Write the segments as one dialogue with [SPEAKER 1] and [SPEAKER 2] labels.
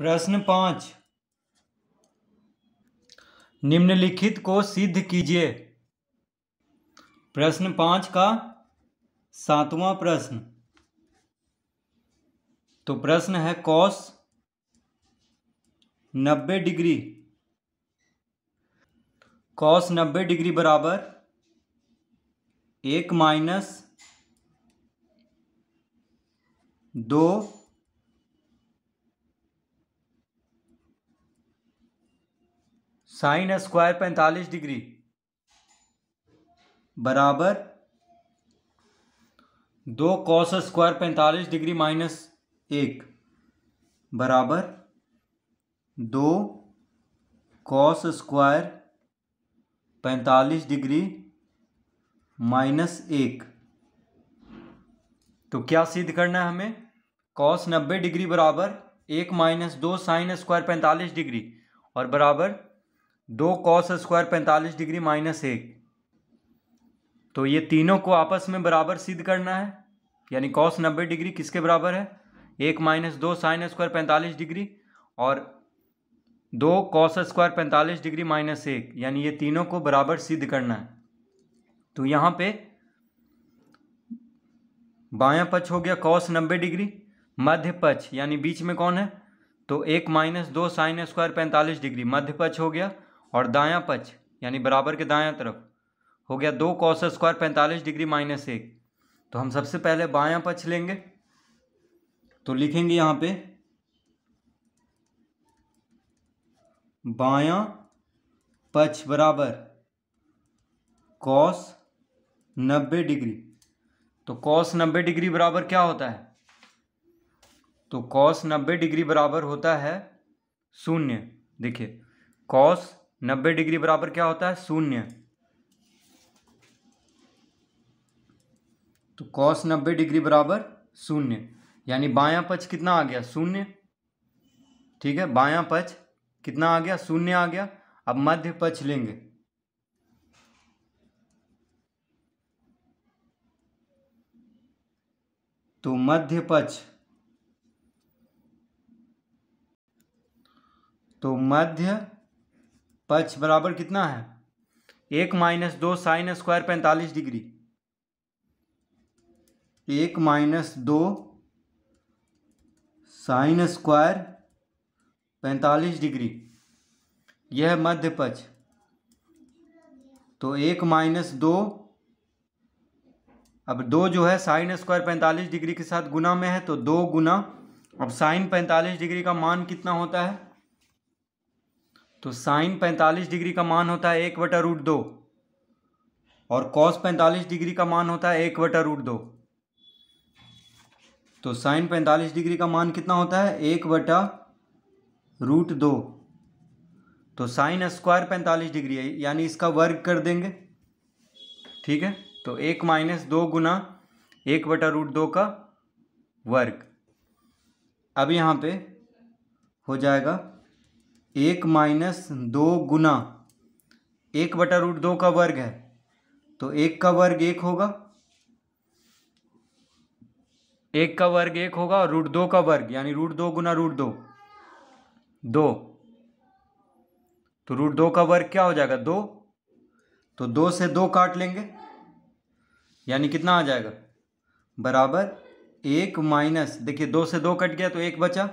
[SPEAKER 1] प्रश्न पाँच निम्नलिखित को सिद्ध कीजिए प्रश्न पाँच का सातवां प्रश्न तो प्रश्न है कॉस नब्बे डिग्री कॉस नब्बे डिग्री बराबर एक माइनस दो साइन स्क्वायर पैंतालीस डिग्री बराबर दो कॉस स्क्वायर पैंतालीस डिग्री माइनस एक बराबर दो कॉस स्क्वायर पैंतालीस डिग्री माइनस एक तो क्या सिद्ध करना है हमें कॉस नब्बे डिग्री बराबर एक माइनस दो साइन स्क्वायर पैंतालीस डिग्री और बराबर दो कॉस स्क्वायर पैंतालीस डिग्री माइनस एक तो ये तीनों को आपस में बराबर सिद्ध करना है यानी कॉस नब्बे डिग्री किसके बराबर है एक माइनस दो साइन स्क्वायर पैंतालीस डिग्री और दो कॉस स्क्वायर पैंतालीस डिग्री माइनस एक यानी ये तीनों को बराबर सिद्ध करना है तो यहाँ पे बाया पक्ष हो गया कॉस नब्बे डिग्री मध्य पक्ष यानी बीच में कौन है तो एक माइनस दो साइन स्क्वायर पैंतालीस डिग्री मध्य पक्ष हो गया और दायां पक्ष यानी बराबर के दायां तरफ हो गया दो कॉस स्क्वायर पैंतालीस डिग्री माइनस एक तो हम सबसे पहले बायां पक्ष लेंगे तो लिखेंगे यहाँ पे बायां पक्ष बराबर कॉस नब्बे डिग्री तो कॉस नब्बे डिग्री बराबर क्या होता है तो कॉस नब्बे डिग्री बराबर होता है शून्य देखिए कॉस नब्बे डिग्री बराबर क्या होता है शून्य तो कॉस नब्बे डिग्री बराबर शून्य यानी बायां पक्ष कितना आ गया शून्य ठीक है बायां पक्ष कितना आ गया शून्य आ गया अब मध्य पक्ष लेंगे तो मध्य पक्ष तो मध्य पक्ष बराबर कितना है एक माइनस दो साइन स्क्वायर पैंतालीस डिग्री एक माइनस दो साइन स्क्वायर पैंतालीस डिग्री यह मध्य पक्ष तो एक माइनस दो अब दो जो है साइन स्क्वायर पैंतालीस डिग्री के साथ गुना में है तो दो गुना अब साइन पैंतालीस डिग्री का मान कितना होता है तो साइन पैंतालीस डिग्री का मान होता है एक बटा रूट दो और कॉस पैंतालीस डिग्री का मान होता है एक बटा रूट दो तो साइन पैंतालीस डिग्री का मान कितना होता है एक बटा रूट दो तो साइन स्क्वायर पैंतालीस डिग्री है यानी इसका वर्ग कर देंगे ठीक है तो एक माइनस दो गुना एक बटा रूट दो का वर्ग अब यहाँ पे हो जाएगा एक माइनस दो गुना एक बटा रूट दो का वर्ग है तो एक का वर्ग एक होगा एक का वर्ग एक होगा और रूट दो का वर्ग यानी रूट दो गुना रूट दो दो तो रूट दो का वर्ग क्या हो जाएगा दो तो दो से दो काट लेंगे यानी कितना आ जाएगा बराबर एक माइनस देखिए दो से दो कट गया तो एक बचा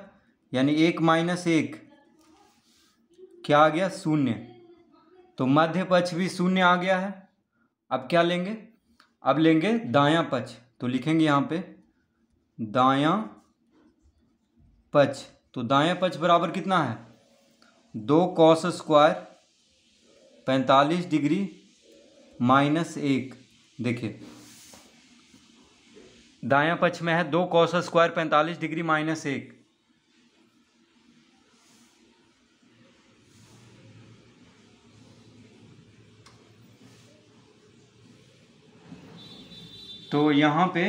[SPEAKER 1] यानी एक माइनस एक क्या आ गया शून्य तो मध्य पक्ष भी शून्य आ गया है अब क्या लेंगे अब लेंगे दाया पक्ष तो लिखेंगे यहाँ पे दाया पक्ष तो दाया पक्ष बराबर कितना है दो कॉस स्क्वायर पैंतालीस डिग्री माइनस एक देखिए दाया पक्ष में है दो कॉस स्क्वायर पैंतालीस डिग्री माइनस एक तो यहाँ पे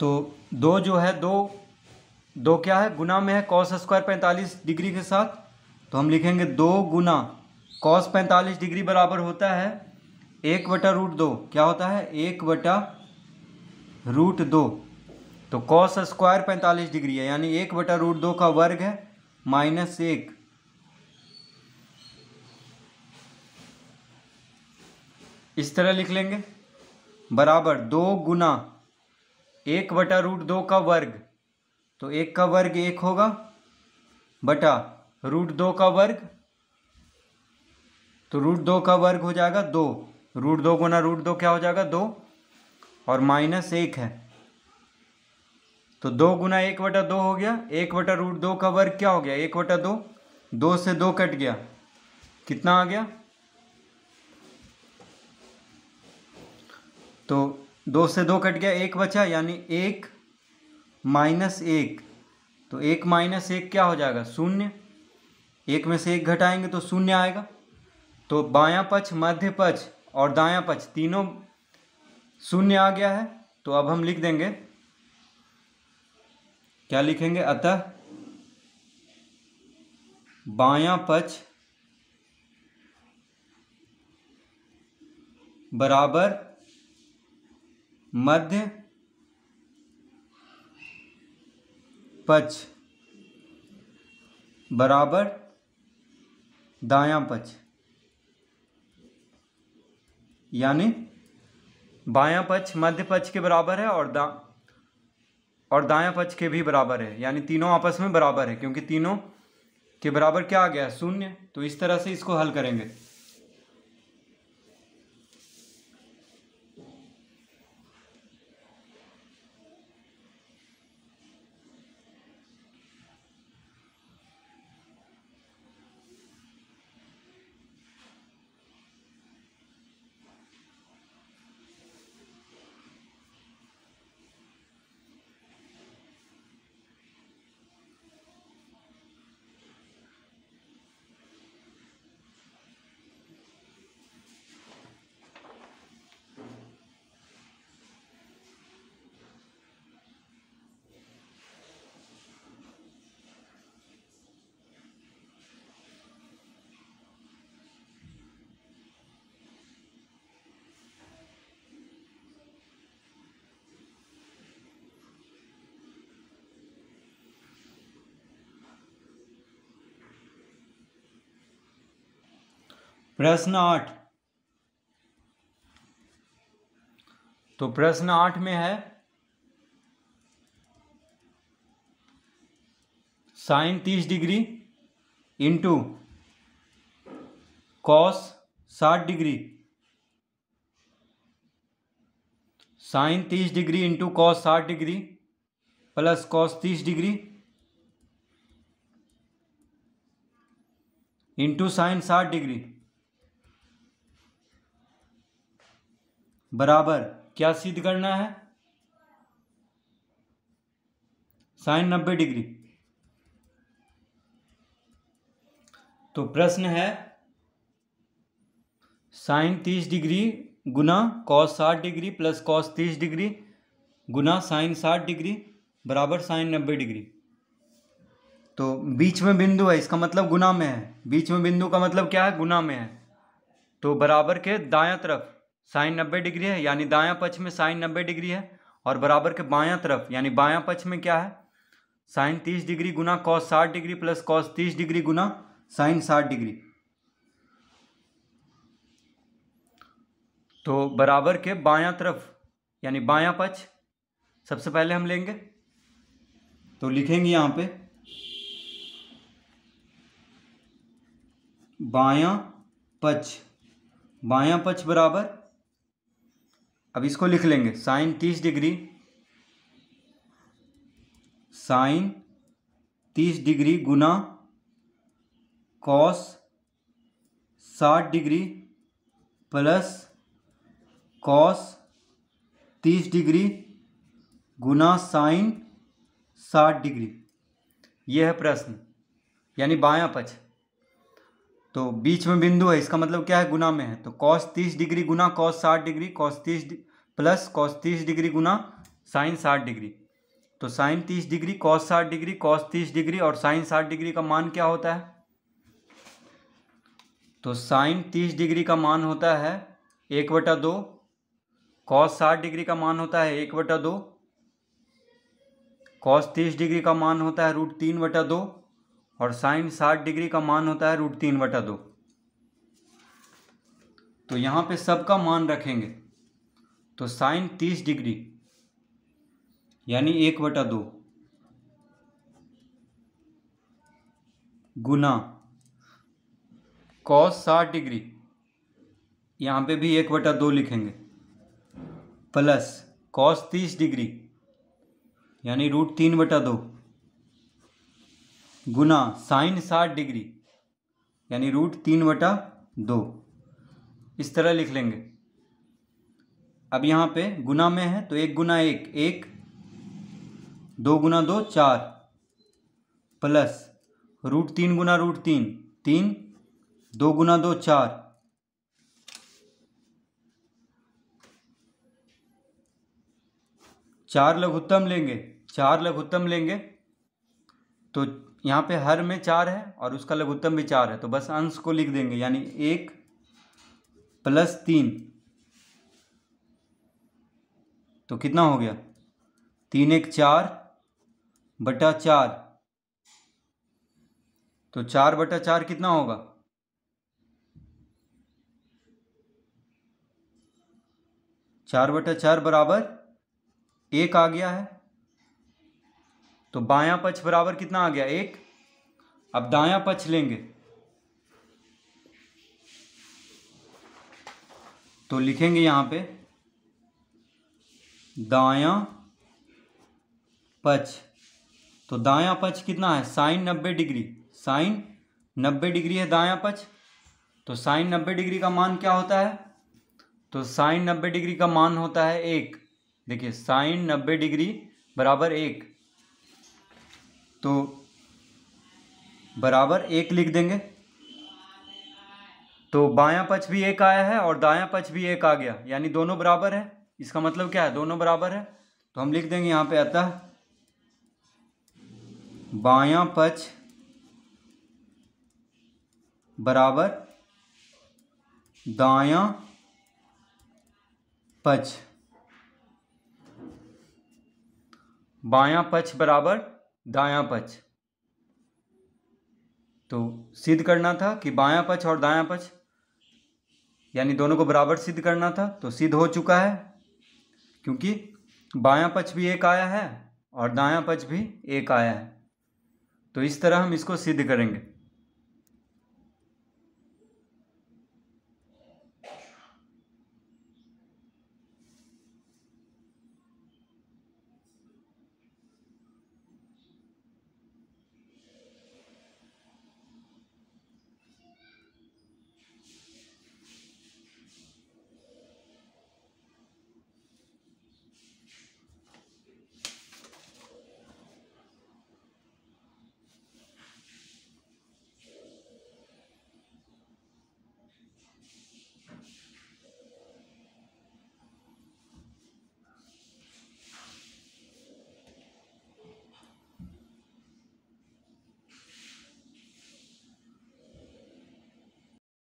[SPEAKER 1] तो दो जो है दो दो क्या है गुना में है कॉस स्क्वायर पैंतालीस डिग्री के साथ तो हम लिखेंगे दो गुना कॉस पैंतालीस डिग्री बराबर होता है एक बटा रूट दो क्या होता है एक बटा रूट दो तो कॉस स्क्वायर पैंतालीस डिग्री है यानी एक बटा रूट दो का वर्ग है माइनस एक इस तरह लिख लेंगे बराबर दो गुना एक बटा रूट दो का वर्ग तो एक का वर्ग एक होगा बटा रूट दो का वर्ग तो रूट दो का वर्ग हो जाएगा दो रूट दो गुना रूट दो क्या हो जाएगा दो और माइनस एक है तो दो गुना एक वटा दो हो गया एक वटा रूट दो का वर्ग क्या हो गया एक वटा दो दो से दो कट गया कितना आ गया तो दो से दो कट गया एक बचा यानी एक माइनस एक तो एक माइनस एक क्या हो जाएगा शून्य एक में से एक घटाएंगे तो शून्य आएगा तो बायां पक्ष मध्य पक्ष और दायां पक्ष तीनों शून्य आ गया है तो अब हम लिख देंगे क्या लिखेंगे अतः बायां पक्ष बराबर मध्य पक्ष बराबर दायां पक्ष यानी बायां पक्ष मध्य पक्ष के बराबर है और दा और दाया पक्ष के भी बराबर है यानी तीनों आपस में बराबर है क्योंकि तीनों के बराबर क्या आ गया शून्य तो इस तरह से इसको हल करेंगे प्रश्न आठ तो प्रश्न आठ में है साइन तीस डिग्री इंटू कॉस साठ डिग्री साइन तीस डिग्री इंटू कॉस साठ डिग्री प्लस कॉस तीस डिग्री इंटू साइन साठ डिग्री बराबर क्या सिद्ध करना है साइन नब्बे डिग्री तो प्रश्न है साइन तीस डिग्री गुना कॉस साठ डिग्री प्लस कॉस तीस डिग्री गुना साइन साठ डिग्री बराबर साइन नब्बे डिग्री तो बीच में बिंदु है इसका मतलब गुना में है बीच में बिंदु का मतलब क्या है गुना में है तो बराबर के दायां तरफ साइन नब्बे डिग्री है यानी दायां पक्ष में साइन नब्बे डिग्री है और बराबर के बायां तरफ यानी बायां पक्ष में क्या है साइन तीस डिग्री गुना कॉस साठ डिग्री प्लस कॉस तीस डिग्री गुना साइन साठ डिग्री तो बराबर के बायां तरफ यानी बायां पक्ष सबसे पहले हम लेंगे तो लिखेंगे यहां पे बायां पक्ष बायां पक्ष बराबर अब इसको लिख लेंगे साइन तीस डिग्री साइन तीस डिग्री गुना कॉस साठ डिग्री प्लस कॉस तीस डिग्री गुना साइन साठ डिग्री यह है प्रश्न यानी बायां पक्ष तो बीच में बिंदु है इसका मतलब क्या है गुना में है तो कॉस तीस डिग्री गुना कॉस साठ डिग्री कॉस तीस प्लस कॉस तीस डिग्री गुना साइन साठ डिग्री तो साइन तीस डिग्री कॉस साठ डिग्री कॉस तीस डिग्री और साइन साठ डिग्री का मान क्या होता है तो साइन तीस डिग्री का मान होता है एक बटा दो कॉस साठ डिग्री का मान होता है एक बटा दो कॉस तीस डिग्री का मान होता है रूट तीन बटा दो और साइन साठ डिग्री का मान होता है रूट तीन बटा दो तो यहाँ पे सबका मान रखेंगे तो साइन तीस डिग्री यानी एक बटा दो गुना कॉस साठ डिग्री यहाँ पे भी एक बटा दो लिखेंगे प्लस कॉस तीस डिग्री यानी रूट तीन बटा दो गुना साइन साठ डिग्री यानी रूट तीन बटा दो इस तरह लिख लेंगे अब यहाँ पे गुना में है तो एक गुना एक एक दो गुना दो चार प्लस रूट तीन गुना रूट तीन तीन दो गुना दो चार चार लघुत्तम लेंगे चार लघुत्तम लेंगे तो यहाँ पे हर में चार है और उसका लघुत्तम भी चार है तो बस अंश को लिख देंगे यानी एक प्लस तीन तो कितना हो गया तीन एक चार बटा चार तो चार बटा चार कितना होगा चार बटा चार बराबर एक आ गया है तो बायां पक्ष बराबर कितना आ गया एक अब दायां पक्ष लेंगे तो लिखेंगे यहां पे दाया पक्ष तो दाया पक्ष कितना है साइन नब्बे डिग्री साइन नब्बे डिग्री है दाया पक्ष तो साइन नब्बे डिग्री का मान क्या होता है तो साइन नब्बे डिग्री का मान होता है एक देखिए साइन नब्बे डिग्री बराबर एक तो बराबर एक लिख देंगे तो बायां पक्ष भी एक आया है और दायां पक्ष भी एक आ गया यानी दोनों बराबर है इसका मतलब क्या है दोनों बराबर है तो हम लिख देंगे यहाँ पे अतः बाया पक्ष बराबर दाया पक्ष बाया पक्ष बराबर दाया पक्ष तो सिद्ध करना था कि बाया पक्ष और दाया पक्ष यानी दोनों को बराबर सिद्ध करना था तो सिद्ध हो चुका है क्योंकि बायां पक्ष भी एक आया है और दायां पक्ष भी एक आया है तो इस तरह हम इसको सिद्ध करेंगे